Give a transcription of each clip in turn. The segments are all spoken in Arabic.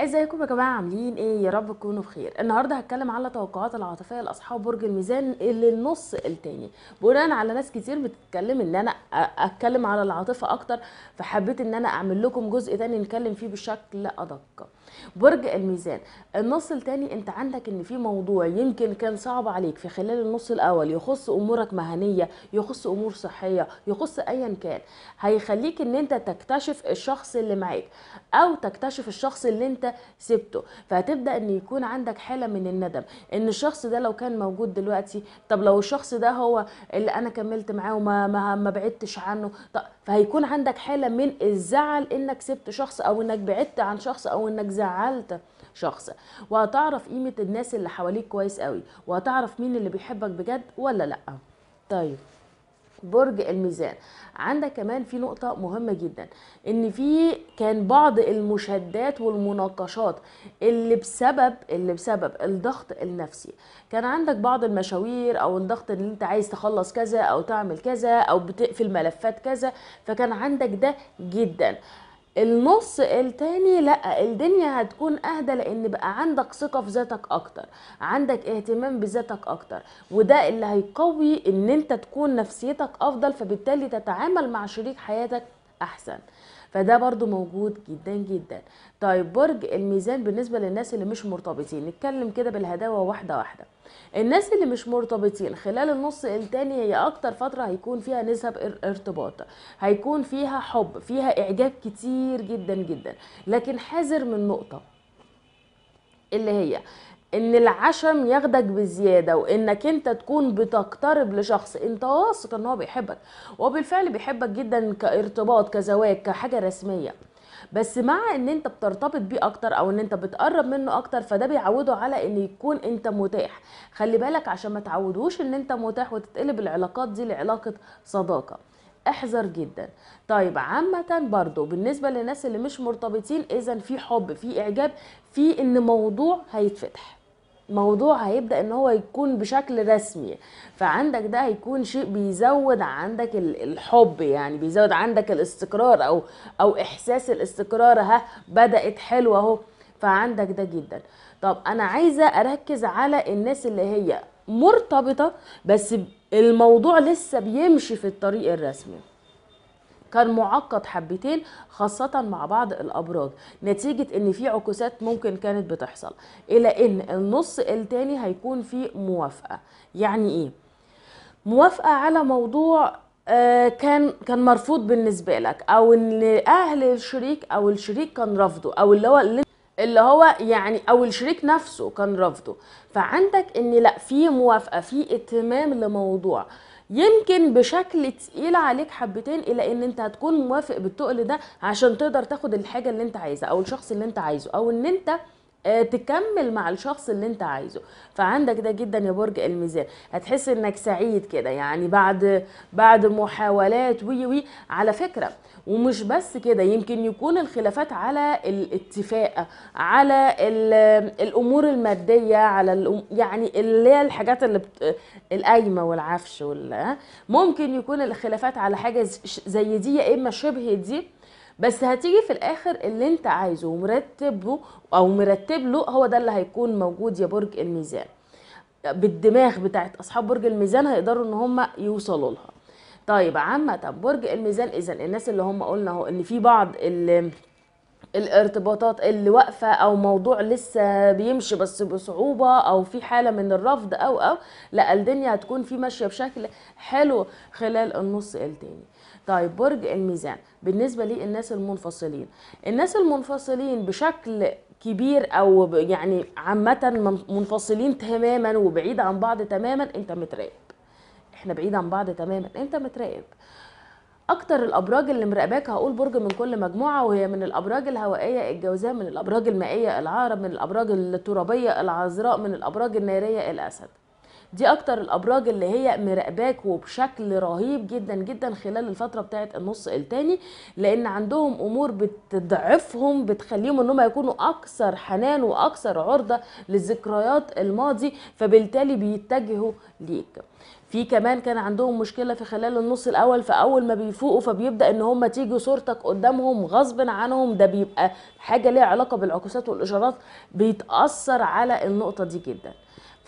ازيكم يا جماعه عاملين ايه يا رب تكونوا بخير النهارده هتكلم على التوقعات العاطفيه لاصحاب برج الميزان اللي النص التاني بناء على ناس كتير بتتكلم ان انا اتكلم على العاطفه اكتر فحبيت ان انا اعمل لكم جزء تاني نتكلم فيه بشكل ادق برج الميزان النص الثاني انت عندك ان في موضوع يمكن كان صعب عليك في خلال النص الاول يخص امورك مهنيه يخص امور صحيه يخص ايا كان هيخليك ان انت تكتشف الشخص اللي معاك او تكتشف الشخص اللي انت سبته فهتبدا ان يكون عندك حاله من الندم ان الشخص ده لو كان موجود دلوقتي طب لو الشخص ده هو اللي انا كملت معاه وما ما, ما بعدتش عنه طب فهيكون عندك حالة من الزعل انك سبت شخص او انك بعدت عن شخص او انك زعلت شخص وهتعرف قيمة الناس اللي حواليك كويس قوي وهتعرف مين اللي بيحبك بجد ولا لأ طيب برج الميزان عندك كمان في نقطة مهمة جدا ان في كان بعض المشدات والمناقشات اللي بسبب اللي بسبب الضغط النفسي كان عندك بعض المشاوير او الضغط اللي انت عايز تخلص كذا او تعمل كذا او بتقفل ملفات كذا فكان عندك ده جدا النص التاني لا الدنيا هتكون اهدى لان بقى عندك ثقه في ذاتك اكتر عندك اهتمام بذاتك اكتر وده اللي هيقوي ان انت تكون نفسيتك افضل فبالتالي تتعامل مع شريك حياتك احسن فده برضو موجود جدا جدا طيب برج الميزان بالنسبة للناس اللي مش مرتبطين نتكلم كده بالهداوة واحدة واحدة الناس اللي مش مرتبطين خلال النص التاني هي اكتر فترة هيكون فيها نسب ارتباط هيكون فيها حب فيها اعجاب كتير جدا جدا لكن حذر من نقطة اللي هي ان العشم ياخدك بزياده وانك انت تكون بتقترب لشخص انت واثق ان هو بيحبك وبالفعل بيحبك جدا كارتباط كزواج كحاجه رسميه بس مع ان انت بترتبط بيه اكتر او ان انت بتقرب منه اكتر فده بيعوده على ان يكون انت متاح خلي بالك عشان ما تعودوش ان انت متاح وتتقلب العلاقات دي لعلاقه صداقه احذر جدا طيب عامة برضو بالنسبة للناس اللي مش مرتبطين اذا في حب في اعجاب في ان موضوع هيتفتح موضوع هيبدا ان هو يكون بشكل رسمي فعندك ده هيكون شيء بيزود عندك الحب يعني بيزود عندك الاستقرار او او احساس الاستقرار ها بدات حلوه اهو فعندك ده جدا طب انا عايزه اركز على الناس اللي هي مرتبطه بس الموضوع لسه بيمشي في الطريق الرسمي كان معقد حبتين خاصة مع بعض الأبراج نتيجة إن في عكوسات ممكن كانت بتحصل إلى إن النص التاني هيكون فيه موافقة يعني إيه؟ موافقة على موضوع آه، كان كان مرفوض بالنسبه لك او ان اهل الشريك او الشريك كان رافضه او اللي هو اللي هو يعني او الشريك نفسه كان رافضه فعندك ان لا في موافقه في اتمام لموضوع يمكن بشكل تقيل عليك حبتين الى ان انت هتكون موافق بالتقل ده عشان تقدر تاخد الحاجه اللي انت عايزها او الشخص اللي انت عايزه او ان انت آه، تكمل مع الشخص اللي انت عايزه فعندك ده جدا يا برج الميزان هتحس انك سعيد كده يعني بعد بعد محاولات وي وي على فكره ومش بس كده يمكن يكون الخلافات على الاتفاق على الامور الماديه على الأم... يعني اللي هي الحاجات اللي بت... القايمه والعفش ولا ممكن يكون الخلافات على حاجه زي دي يا اما شبه دي بس هتيجي في الاخر اللي انت عايزه ومرتبه او مرتب له هو ده اللي هيكون موجود يا برج الميزان بالدماغ بتاعت اصحاب برج الميزان هيقدروا ان هم يوصلوا لها طيب عامه برج الميزان اذا الناس اللي هم قلنا اهو ان في بعض اللي الارتباطات اللي واقفه او موضوع لسه بيمشي بس بصعوبه او في حاله من الرفض او او لا الدنيا هتكون في ماشيه بشكل حلو خلال النص التاني طيب برج الميزان بالنسبه للناس المنفصلين الناس المنفصلين بشكل كبير او يعني عامه منفصلين تماما وبعيد عن بعض تماما انت متراقب احنا بعيد عن بعض تماما انت متراقب اكتر الابراج اللي مراقباك هقول برج من كل مجموعه وهي من الابراج الهوائيه الجوزاء من الابراج المائيه العقرب من الابراج الترابيه العذراء من الابراج الناريه الاسد دي اكتر الابراج اللي هي مراقباك وبشكل رهيب جدا جدا خلال الفتره بتاعه النص الثاني لان عندهم امور بتضعفهم بتخليهم انهم يكونوا اكثر حنان واكثر عرضه للذكريات الماضي فبالتالي بيتجهوا ليك في كمان كان عندهم مشكله في خلال النص الاول فاول ما بيفوقوا فبيبدا ان هم تيجي صورتك قدامهم غصب عنهم ده بيبقى حاجه ليها علاقه بالعكوسات والاشارات بيتاثر على النقطه دي جدا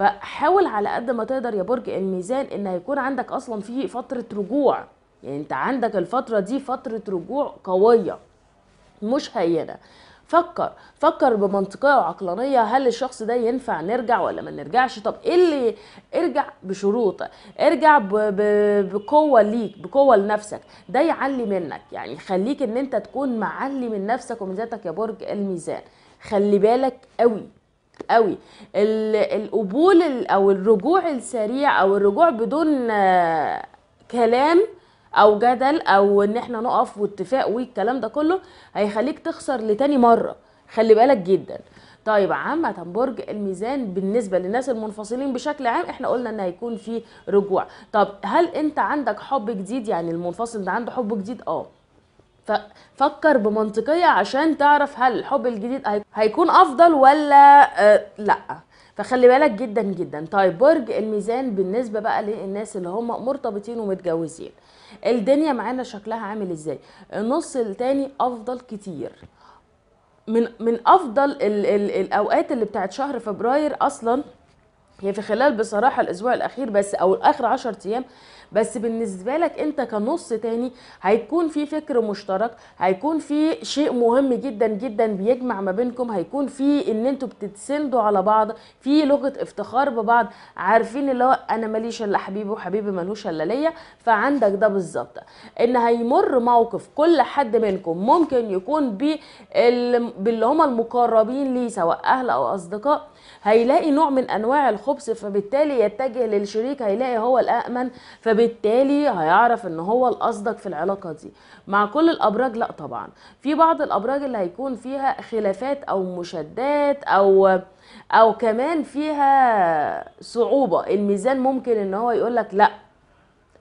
فحاول على قد ما تقدر يا برج الميزان ان هيكون عندك اصلا في فتره رجوع يعني انت عندك الفتره دي فتره رجوع قويه مش هينه فكر فكر بمنطقيه وعقلانيه هل الشخص ده ينفع نرجع ولا ما نرجعش طب ايه اللي ارجع بشروط ارجع ب... ب... بقوه ليك بقوه لنفسك ده يعلي منك يعني خليك ان انت تكون معلي من نفسك ومن ذاتك يا برج الميزان خلي بالك قوي قوي القبول او الرجوع السريع او الرجوع بدون آه، كلام او جدل او ان احنا نقف واتفاق والكلام ده كله هيخليك تخسر لتاني مره خلي بالك جدا طيب عامة برج الميزان بالنسبة للناس المنفصلين بشكل عام احنا قلنا ان هيكون في رجوع طب هل انت عندك حب جديد يعني المنفصل ده عنده حب جديد اه فكر بمنطقيه عشان تعرف هل الحب الجديد هيكون افضل ولا أه لا فخلي بالك جدا جدا طيب برج الميزان بالنسبه بقى للناس اللي هم مرتبطين ومتجوزين الدنيا معانا شكلها عامل ازاي النص التاني افضل كتير من من افضل الـ الـ الاوقات اللي بتاعت شهر فبراير اصلا هي في خلال بصراحه الاسبوع الاخير بس او اخر 10 ايام بس بالنسبه لك انت كنص تاني هيكون في فكر مشترك هيكون في شيء مهم جدا جدا بيجمع ما بينكم هيكون في ان انتوا بتتسندوا على بعض في لغه افتخار ببعض عارفين اللي هو انا ماليش الا حبيبي وحبيبي ملوش الا ليا فعندك ده بالظبط ان هيمر موقف كل حد منكم ممكن يكون باللي هم المقربين ليه سواء اهل او اصدقاء هيلاقي نوع من انواع الخبث فبالتالي يتجه للشريك هيلاقي هو الامن فب فبالتالي هيعرف ان هو الأصدق في العلاقة دي مع كل الأبراج لا طبعا في بعض الأبراج اللي هيكون فيها خلافات أو مشادات أو أو كمان فيها صعوبة الميزان ممكن ان هو يقولك لأ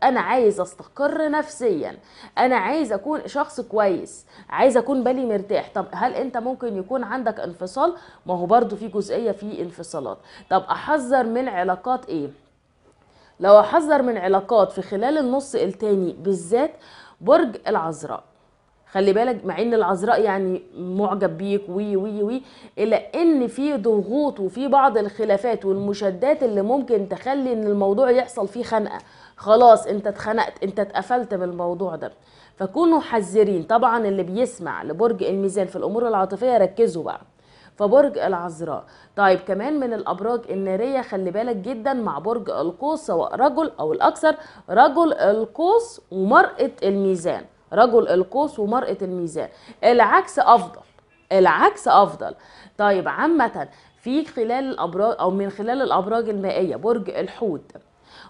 انا عايز استقر نفسيا انا عايز اكون شخص كويس عايز اكون بالي مرتاح طب هل انت ممكن يكون عندك انفصال ما هو برضو في جزئيه في انفصالات طب احذر من علاقات ايه لو احذر من علاقات في خلال النص التاني بالذات برج العذراء خلي بالك مع ان العذراء يعني معجب بيك وي وي وي الا ان في ضغوط وفي بعض الخلافات والمشادات اللي ممكن تخلي ان الموضوع يحصل فيه خنقه خلاص انت اتخنقت انت اتقفلت بالموضوع ده فكونوا حذرين طبعا اللي بيسمع لبرج الميزان في الامور العاطفيه ركزوا بقى فبرج العذراء طيب كمان من الابراج الناريه خلي بالك جدا مع برج القوس سواء رجل او الاكثر رجل القوس ومراه الميزان رجل القوس ومراه الميزان العكس افضل العكس افضل طيب عامه في خلال الابراج او من خلال الابراج المائيه برج الحوت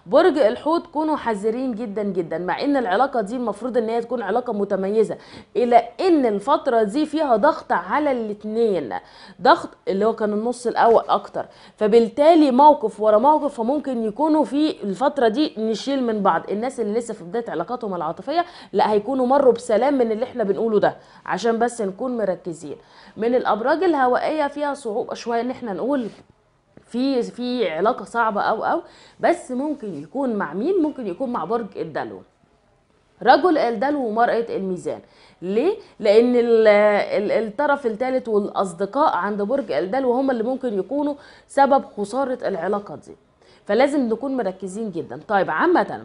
برج الحوت كونوا حذرين جدا جدا مع ان العلاقه دي المفروض ان هي تكون علاقه متميزه الى ان الفتره دي فيها ضغط على الاثنين ضغط اللي هو كان النص الاول اكتر فبالتالي موقف ورا موقف فممكن يكونوا في الفتره دي نشيل من بعض الناس اللي لسه في بدايه علاقاتهم العاطفيه لا هيكونوا مروا بسلام من اللي احنا بنقوله ده عشان بس نكون مركزين من الابراج الهوائيه فيها صعوبه شويه ان احنا نقول في في علاقه صعبه او او بس ممكن يكون مع مين ممكن يكون مع برج الدلو رجل الدلو ومرأة الميزان ليه؟ لأن الطرف الثالث والأصدقاء عند برج الدلو هم اللي ممكن يكونوا سبب خسارة العلاقة دي فلازم نكون مركزين جدا طيب عامة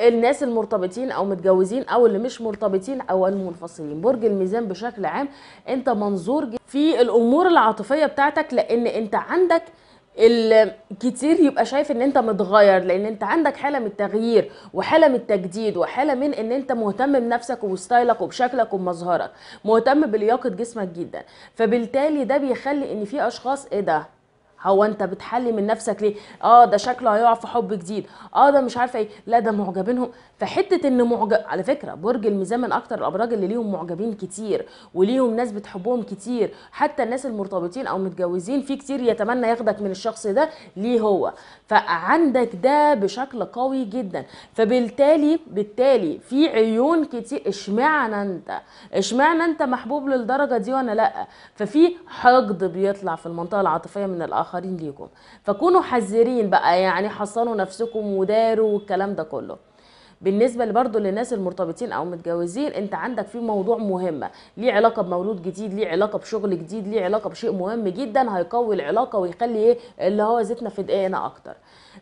الناس المرتبطين او متجوزين او اللي مش مرتبطين او المنفصلين برج الميزان بشكل عام انت منظور في الامور العاطفيه بتاعتك لان انت عندك الكتير يبقى شايف ان انت متغير لان انت عندك حاله من التغيير وحاله من التجديد وحاله من ان انت مهتم بنفسك وستايلك وبشكلك ومظهرك مهتم بلياقه جسمك جدا فبالتالي ده بيخلي ان في اشخاص ايه ده هو انت بتحلي من نفسك ليه اه ده شكله هيقع في حب جديد اه ده مش عارفه ايه لا ده معجبينهم فحته ان معجب على فكره برج الميزان من اكتر الابراج اللي ليهم معجبين كتير وليهم ناس بتحبهم كتير حتى الناس المرتبطين او متجوزين في كتير يتمنى ياخدك من الشخص ده ليه هو فعندك ده بشكل قوي جدا فبالتالي بالتالي في عيون كتير اشمعنى انت اشمعنى انت محبوب للدرجه دي وانا لا ففي حقد بيطلع في المنطقه العاطفيه من الاخر الاخرين ليكم فكونوا حذرين بقى يعني حصنوا نفسكم وداروا والكلام ده كله بالنسبه برضه للناس المرتبطين او متجوزين انت عندك في موضوع مهمه ليه علاقه بمولود جديد ليه علاقه بشغل جديد ليه علاقه بشيء مهم جدا هيقوي العلاقه ويخلي ايه اللي هو زيتنا في دقيقنا اكتر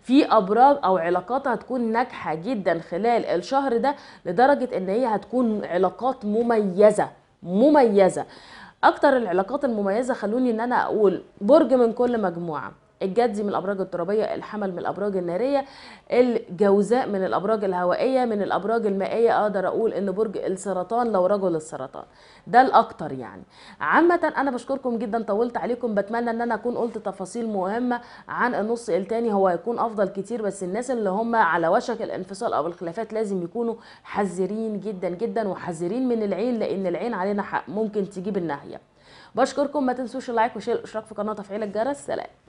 في ابراج او علاقات هتكون ناجحه جدا خلال الشهر ده لدرجه ان هي هتكون علاقات مميزه مميزه اكتر العلاقات المميزه خلوني ان انا اقول برج من كل مجموعه الجدي من الابراج الترابيه الحمل من الابراج الناريه الجوزاء من الابراج الهوائيه من الابراج المائيه اقدر اقول ان برج السرطان لو رجل السرطان ده الاكتر يعني عامه انا بشكركم جدا طولت عليكم بتمنى ان انا اكون قلت تفاصيل مهمه عن النص الثاني هو هيكون افضل كتير بس الناس اللي هم على وشك الانفصال او الخلافات لازم يكونوا حذرين جدا جدا وحذرين من العين لان العين علينا حق ممكن تجيب النهيه بشكركم ما تنسوش اللايك وشير الاشتراك في القناه وتفعيل الجرس سلام